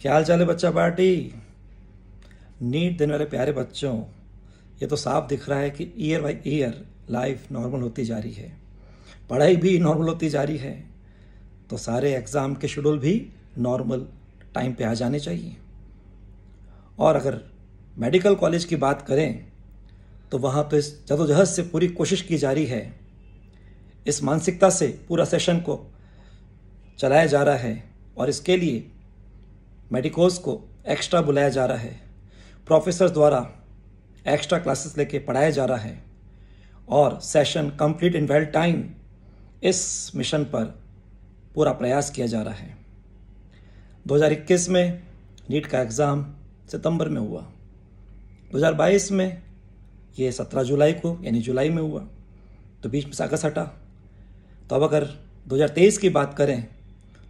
क्या हाल चाल है बच्चा पार्टी नीट देने वाले प्यारे बच्चों ये तो साफ दिख रहा है कि year by year life normal होती जा रही है पढ़ाई भी नॉर्मल होती जा रही है तो सारे एग्ज़ाम के शेड्यूल भी नॉर्मल टाइम पे आ जाने चाहिए और अगर मेडिकल कॉलेज की बात करें तो वहाँ तो इस जदोजहद से पूरी कोशिश की जा रही है इस मानसिकता से पूरा सेशन को चलाया जा रहा है और इसके लिए मेडिकोज को एक्स्ट्रा बुलाया जा रहा है प्रोफेसर द्वारा एक्स्ट्रा क्लासेस लेके पढ़ाया जा रहा है और session complete in well time इस मिशन पर पूरा प्रयास किया जा रहा है 2021 में नीट का एग्ज़ाम सितंबर में हुआ 2022 में ये 17 जुलाई को यानी जुलाई में हुआ तो बीच में सागस हटा तो अब अगर 2023 की बात करें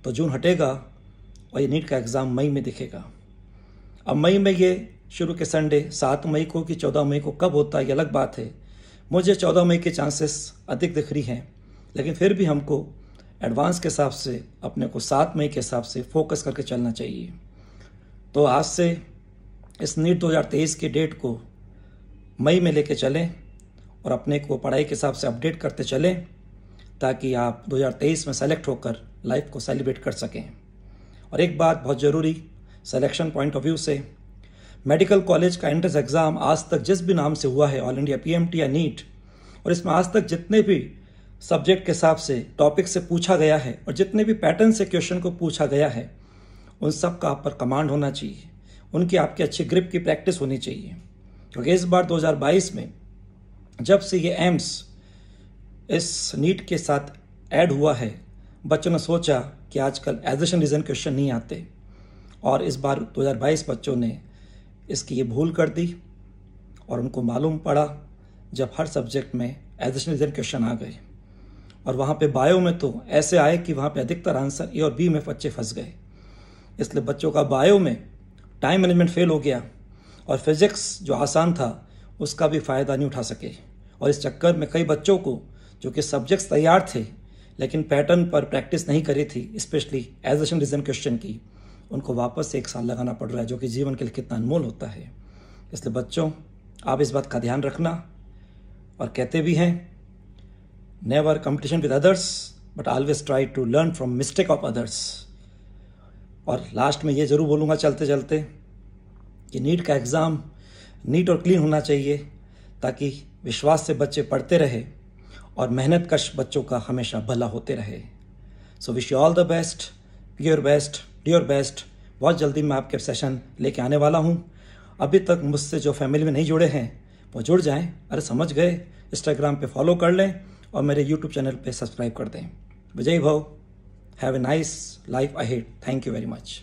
तो जून हटेगा और ये नीट का एग्ज़ाम मई में दिखेगा अब मई में ये शुरू के संडे सात मई को कि चौदह मई को कब होता है ये अलग बात है मुझे चौदह मई के चांसेस अधिक दिख रही हैं लेकिन फिर भी हमको एडवांस के हिसाब से अपने को सात मई के हिसाब से फोकस करके चलना चाहिए तो आज से इस नीट 2023 की डेट को मई में लेके चलें और अपने को पढ़ाई के हिसाब से अपडेट करते चलें ताकि आप 2023 में सेलेक्ट होकर लाइफ को सेलिब्रेट कर सकें और एक बात बहुत ज़रूरी सेलेक्शन पॉइंट ऑफ व्यू से मेडिकल कॉलेज का एंट्रेंस एग्ज़ाम आज तक जिस भी नाम से हुआ है ऑल इंडिया पी या नीट और इसमें आज तक जितने भी सब्जेक्ट के हिसाब से टॉपिक से पूछा गया है और जितने भी पैटर्न से क्वेश्चन को पूछा गया है उन सब का आप पर कमांड होना चाहिए उनकी आपकी अच्छी ग्रिप की प्रैक्टिस होनी चाहिए क्योंकि इस बार 2022 में जब से ये एम्स इस नीट के साथ ऐड हुआ है बच्चों ने सोचा कि आजकल एजुकेशन रीजन क्वेश्चन नहीं आते और इस बार 2022 बच्चों ने इसकी ये भूल कर दी और उनको मालूम पड़ा जब हर सब्जेक्ट में एजुकेशन रीजन क्वेश्चन आ गए और वहाँ पे बायो में तो ऐसे आए कि वहाँ पे अधिकतर आंसर ए और बी में बच्चे फंस गए इसलिए बच्चों का बायो में टाइम मैनेजमेंट फेल हो गया और फिज़िक्स जो आसान था उसका भी फ़ायदा नहीं उठा सके और इस चक्कर में कई बच्चों को जो कि सब्जेक्ट्स तैयार थे लेकिन पैटर्न पर प्रैक्टिस नहीं करी थी specially assertion reason question की उनको वापस एक साल लगाना पड़ रहा है जो कि जीवन के लिए कितना अनमोल होता है इसलिए बच्चों आप इस बात का ध्यान रखना और कहते भी हैं never competition with others but always try to learn from mistake of others और लास्ट में ये ज़रूर बोलूँगा चलते चलते कि नीट का एग्ज़ाम नीट और क्लीन होना चाहिए ताकि विश्वास से बच्चे पढ़ते रहे और मेहनत कश बच्चों का हमेशा भला होते रहे so wish you all the best your best your best बहुत जल्दी मैं आपके सेशन लेके आने वाला हूँ अभी तक मुझसे जो फैमिली में नहीं जुड़े हैं वो जुड़ जाएं अरे समझ गए इंस्टाग्राम पे फॉलो कर लें और मेरे यूट्यूब चैनल पे सब्सक्राइब कर दें विजय भाव have a nice life I thank you very much